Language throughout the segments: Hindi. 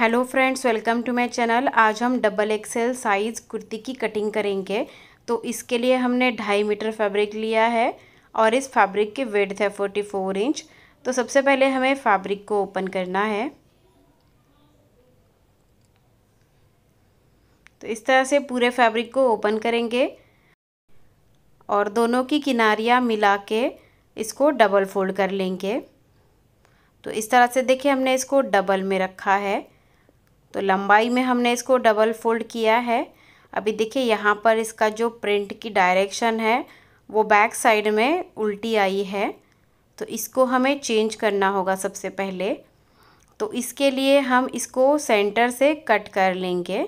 hello friends welcome to my channel आज हम डबल एक्सेल साइज़ कुर्ती की कटिंग करेंगे तो इसके लिए हमने ढाई मीटर फैब्रिक लिया है और इस फैब्रिक की वेट है फोर्टी फोर इंच तो सबसे पहले हमें फैब्रिक को ओपन करना है तो इस तरह से पूरे फैब्रिक को ओपन करेंगे और दोनों की किनारियाँ मिला के इसको डबल फोल्ड कर लेंगे तो इस तरह से देखिए हमने इसको डबल में रखा है तो लंबाई में हमने इसको डबल फोल्ड किया है अभी देखिए यहाँ पर इसका जो प्रिंट की डायरेक्शन है वो बैक साइड में उल्टी आई है तो इसको हमें चेंज करना होगा सबसे पहले तो इसके लिए हम इसको सेंटर से कट कर लेंगे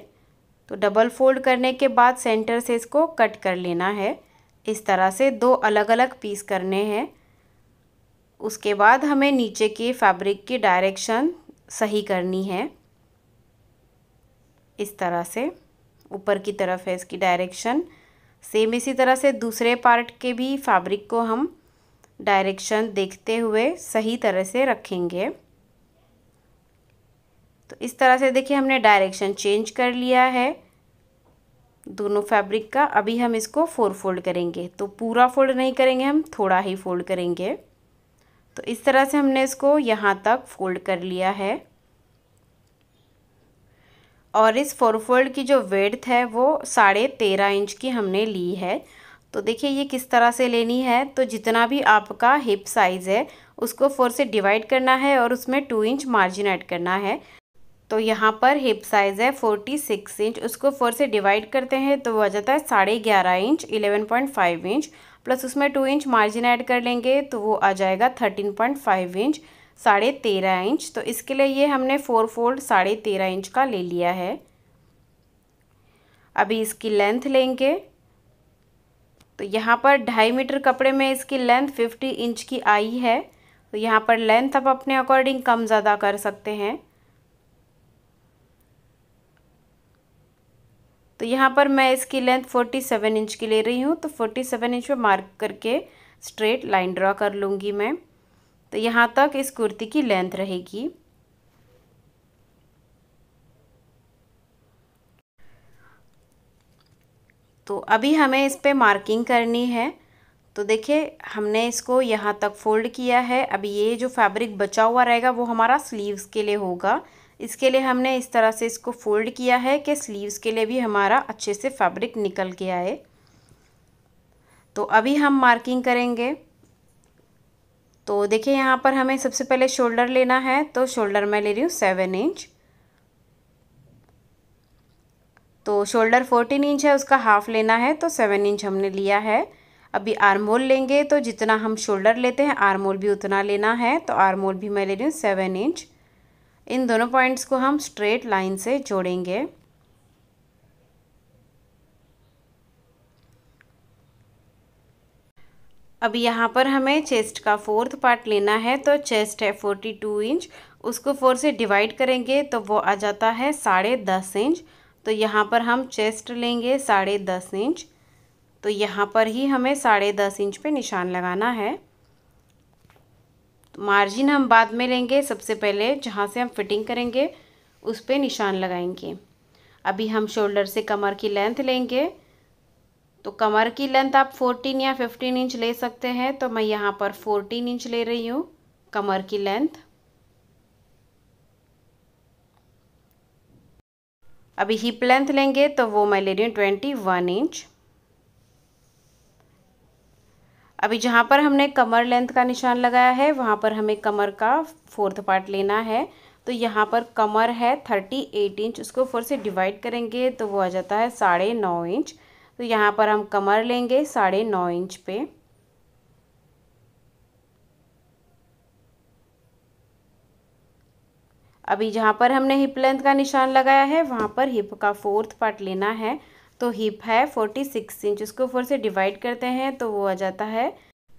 तो डबल फोल्ड करने के बाद सेंटर से इसको कट कर लेना है इस तरह से दो अलग अलग पीस करने हैं उसके बाद हमें नीचे की फैब्रिक की डायरेक्शन सही करनी है इस तरह से ऊपर की तरफ है इसकी डायरेक्शन सेम इसी तरह से दूसरे पार्ट के भी फैब्रिक को हम डायरेक्शन देखते हुए सही तरह से रखेंगे तो इस तरह से देखिए हमने डायरेक्शन चेंज कर लिया है दोनों फैब्रिक का अभी हम इसको फोर फोल्ड करेंगे तो पूरा फोल्ड नहीं करेंगे हम थोड़ा ही फोल्ड करेंगे तो इस तरह से हमने इसको यहाँ तक फोल्ड कर लिया है और इस फोर फोल्ड की जो वेड्थ है वो साढ़े तेरह इंच की हमने ली है तो देखिए ये किस तरह से लेनी है तो जितना भी आपका हिप साइज़ है उसको फोर से डिवाइड करना है और उसमें टू इंच मार्जिन ऐड करना है तो यहाँ पर हिप साइज़ है फोर्टी सिक्स इंच उसको फोर से डिवाइड करते हैं तो वह आ जाता है साढ़े ग्यारह inch eleven point five inch plus उसमें टू इंच मार्जिन ऐड कर लेंगे तो वो आ जाएगा थर्टीन पॉइंट फाइव इंच साढ़े तेरह इंच तो इसके लिए ये हमने फोर फोल्ड साढ़े तेरह इंच का ले लिया है अभी इसकी लेंथ लेंगे तो यहाँ पर ढाई मीटर कपड़े में इसकी लेंथ फिफ्टी इंच की आई है तो यहाँ पर लेंथ आप अपने अकॉर्डिंग कम ज़्यादा कर सकते हैं तो यहाँ पर मैं इसकी लेंथ फोर्टी सेवन इंच की ले रही हूँ तो फोर्टी सेवन इंच पर मार्क करके स्ट्रेट लाइन ड्रा कर लूँगी मैं तो यहाँ तक इस कुर्ती की लेंथ रहेगी तो अभी हमें इस पर मार्किंग करनी है तो देखिए हमने इसको यहाँ तक फोल्ड किया है अभी ये जो फैब्रिक बचा हुआ रहेगा वो हमारा स्लीव्स के लिए होगा इसके लिए हमने इस तरह से इसको फोल्ड किया है कि स्लीव्स के लिए भी हमारा अच्छे से फैब्रिक निकल के आए तो अभी हम मार्किंग करेंगे तो देखिए यहाँ पर हमें सबसे पहले शोल्डर लेना है तो शोल्डर मैं ले रही हूँ सेवन इंच तो शोल्डर फोर्टीन इंच है उसका हाफ लेना है तो सेवन इंच हमने लिया है अभी आरमोल लेंगे तो जितना हम शोल्डर लेते हैं आरमोल भी उतना लेना है तो आरमोल भी मैं ले रही हूँ सेवन इंच इन दोनों पॉइंट्स को हम स्ट्रेट लाइन से जोड़ेंगे अब यहाँ पर हमें चेस्ट का फोर्थ पार्ट लेना है तो चेस्ट है फोर्टी टू इंच उसको फोर से डिवाइड करेंगे तो वो आ जाता है साढ़े दस इंच तो यहाँ पर हम चेस्ट लेंगे साढ़े दस इंच तो यहाँ पर ही हमें साढ़े दस इंच पे निशान लगाना है तो मार्जिन हम बाद में लेंगे सबसे पहले जहाँ से हम फिटिंग करेंगे उस पर निशान लगाएंगे अभी हम शोल्डर से कमर की लेंथ लेंगे तो कमर की लेंथ आप 14 या 15 इंच ले सकते हैं तो मैं यहाँ पर 14 इंच ले रही हूँ कमर की लेंथ अभी हिप लेंथ लेंगे तो वो मैं ले रही हूँ ट्वेंटी वन इंच अभी जहाँ पर हमने कमर लेंथ का निशान लगाया है वहाँ पर हमें कमर का फोर्थ पार्ट लेना है तो यहाँ पर कमर है थर्टी एट इंच उसको फोर से डिवाइड करेंगे तो वो आ जाता है साढ़े नौ इंच तो यहाँ पर हम कमर लेंगे साढ़े नौ इंच पे अभी जहाँ पर हमने हिप लेंथ का निशान लगाया है वहाँ पर हिप का फोर्थ पार्ट लेना है तो हिप है फोर्टी सिक्स इंच उसको फोर से डिवाइड करते हैं तो वो आ जाता है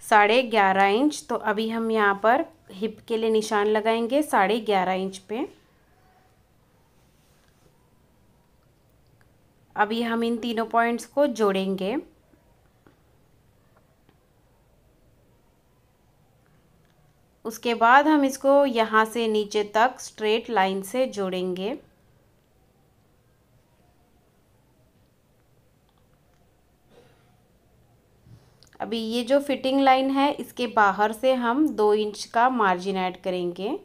साढ़े ग्यारह इंच तो अभी हम यहाँ पर हिप के लिए निशान लगाएंगे साढ़े ग्यारह इंच पे अभी हम इन तीनों पॉइंट्स को जोड़ेंगे उसके बाद हम इसको यहाँ से नीचे तक स्ट्रेट लाइन से जोड़ेंगे अभी ये जो फिटिंग लाइन है इसके बाहर से हम दो इंच का मार्जिन ऐड करेंगे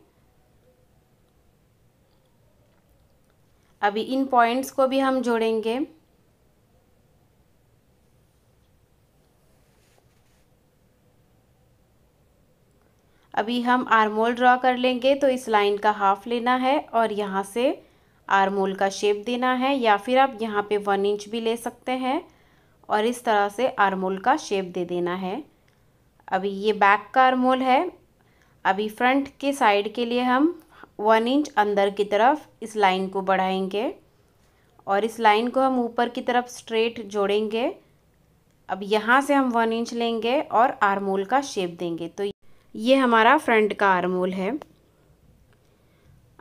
अभी इन पॉइंट्स को भी हम जोड़ेंगे अभी हम आर्मोल ड्रॉ कर लेंगे तो इस लाइन का हाफ लेना है और यहाँ से आर्मोल का शेप देना है या फिर आप यहाँ पे वन इंच भी ले सकते हैं और इस तरह से आर्मोल का शेप दे देना है अभी ये बैक का आर्मोल है अभी फ्रंट के साइड के लिए हम वन इंच अंदर की तरफ इस लाइन को बढ़ाएंगे और इस लाइन को हम ऊपर की तरफ स्ट्रेट जोड़ेंगे अब यहाँ से हम वन इंच लेंगे और आरमोल का शेप देंगे तो ये हमारा फ्रंट का आरमोल है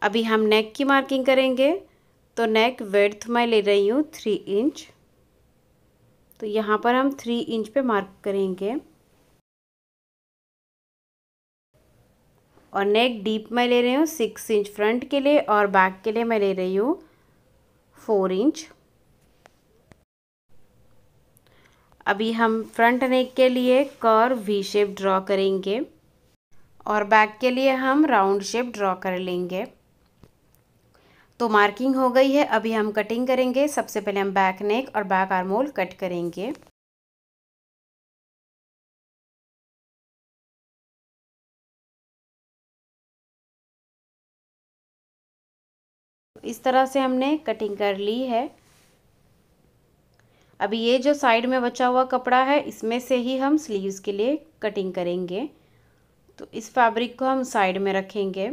अभी हम नेक की मार्किंग करेंगे तो नेक वेड्थ मैं ले रही हूँ थ्री इंच तो यहाँ पर हम थ्री इंच पे मार्क करेंगे और नेक डीप मैं ले रही हूँ सिक्स इंच फ्रंट के लिए और बैक के लिए मैं ले रही हूँ फोर इंच अभी हम फ्रंट नेक के लिए कर वी शेप ड्रॉ करेंगे और बैक के लिए हम राउंड शेप ड्रॉ कर लेंगे तो मार्किंग हो गई है अभी हम कटिंग करेंगे सबसे पहले हम बैक नेक और बैक आर्मोल कट करेंगे इस तरह से हमने कटिंग कर ली है अभी ये जो साइड में बचा हुआ कपड़ा है इसमें से ही हम स्लीव्स के लिए कटिंग करेंगे तो इस फैब्रिक को हम साइड में रखेंगे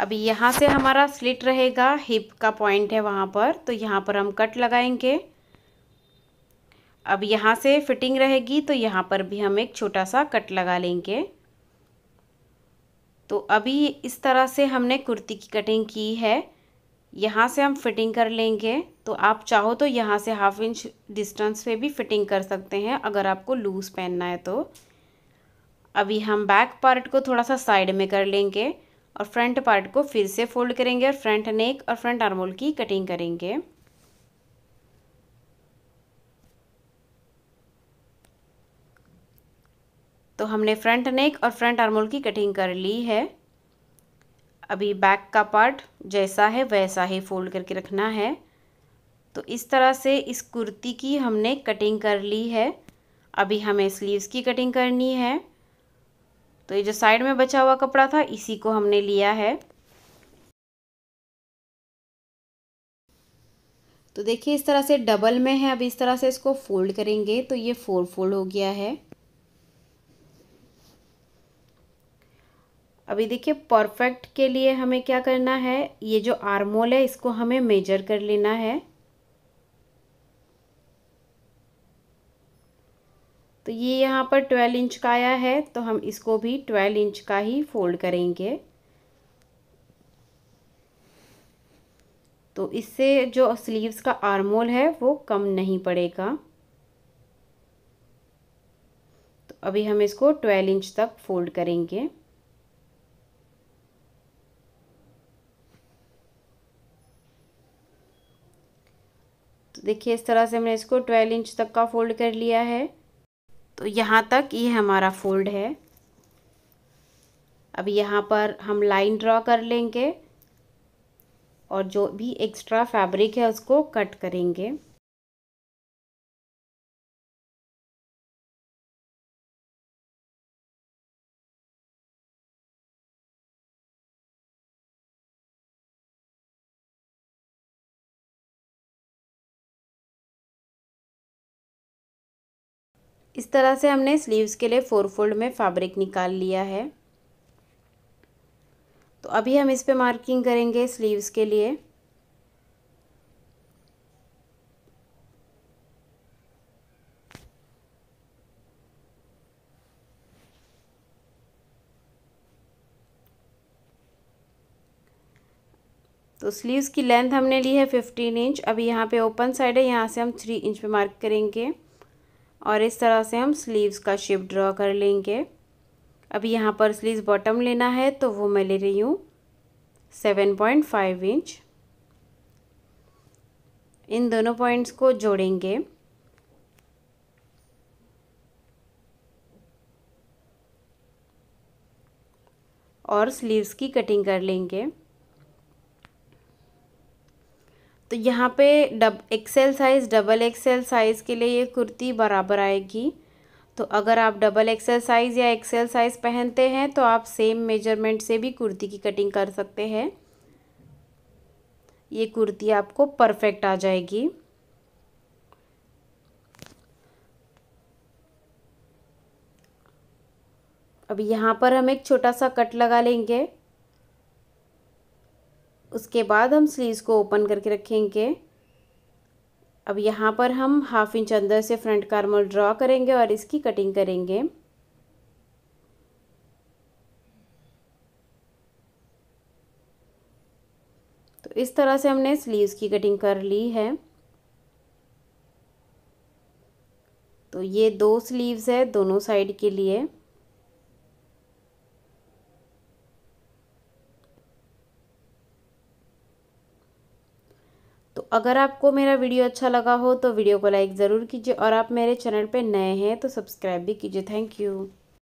अभी यहाँ से हमारा स्लिट रहेगा हिप का पॉइंट है वहाँ पर तो यहाँ पर हम कट लगाएंगे अब यहाँ से फिटिंग रहेगी तो यहाँ पर भी हम एक छोटा सा कट लगा लेंगे तो अभी इस तरह से हमने कुर्ती की कटिंग की है यहाँ से हम फिटिंग कर लेंगे तो आप चाहो तो यहाँ से हाफ इंच डिस्टेंस पे भी फिटिंग कर सकते हैं अगर आपको लूज़ पहनना है तो अभी हम बैक पार्ट को थोड़ा सा साइड में कर लेंगे और फ्रंट पार्ट को फिर से फोल्ड करेंगे और फ्रंट नेक और फ्रंट आर्मोल की कटिंग करेंगे तो हमने फ्रंट नेक और फ्रंट आर्मोल की कटिंग कर ली है अभी बैक का पार्ट जैसा है वैसा ही फोल्ड करके रखना है तो इस तरह से इस कुर्ती की हमने कटिंग कर ली है अभी हमें स्लीव्स की कटिंग करनी है तो ये जो साइड में बचा हुआ कपड़ा था इसी को हमने लिया है तो देखिए इस तरह से डबल में है अब इस तरह से इसको फोल्ड करेंगे तो ये फोर फोल्ड हो गया है अभी देखिए परफेक्ट के लिए हमें क्या करना है ये जो आर्मोल है इसको हमें मेजर कर लेना है तो ये यहाँ पर ट्वेल्व इंच का आया है तो हम इसको भी ट्वेल्व इंच का ही फोल्ड करेंगे तो इससे जो स्लीव्स का आर्मोल है वो कम नहीं पड़ेगा तो अभी हम इसको ट्वेल्व इंच तक फोल्ड करेंगे देखिए इस तरह से हमने इसको ट्वेल्व इंच तक का फोल्ड कर लिया है तो यहाँ तक ये हमारा फोल्ड है अब यहाँ पर हम लाइन ड्रॉ कर लेंगे और जो भी एक्स्ट्रा फैब्रिक है उसको कट करेंगे इस तरह से हमने स्लीव्स के लिए फोर फोल्ड में फैब्रिक निकाल लिया है तो अभी हम इस पे मार्किंग करेंगे स्लीव्स के लिए तो स्लीव्स की लेंथ हमने ली है 15 इंच अभी यहाँ पे ओपन साइड है यहाँ से हम 3 इंच पे मार्क करेंगे और इस तरह से हम स्लीव्स का शेप ड्रॉ कर लेंगे अब यहाँ पर स्लीव्स बॉटम लेना है तो वो मैं ले रही हूँ सेवन पॉइंट फाइव इंच इन दोनों पॉइंट्स को जोड़ेंगे और स्लीव्स की कटिंग कर लेंगे तो यहाँ पे double XL size double XL size के लिए ये कुर्ती बराबर आएगी तो अगर आप डबल एक्सेल साइज़ या एक्सेल साइज़ पहनते हैं तो आप सेम मेजरमेंट से भी कुर्ती की कटिंग कर सकते हैं ये कुर्ती आपको परफेक्ट आ जाएगी अब यहाँ पर हम एक छोटा सा कट लगा लेंगे उसके बाद हम स्लीव्स को ओपन करके रखेंगे अब यहाँ पर हम हाफ इंच अंदर से फ्रंट कार्मल ड्रॉ करेंगे और इसकी कटिंग करेंगे तो इस तरह से हमने स्लीव्स की कटिंग कर ली है तो ये दो स्लीव्स है दोनों साइड के लिए अगर आपको मेरा वीडियो अच्छा लगा हो तो वीडियो को लाइक ज़रूर कीजिए और आप मेरे चैनल पे नए हैं तो सब्सक्राइब भी कीजिए थैंक यू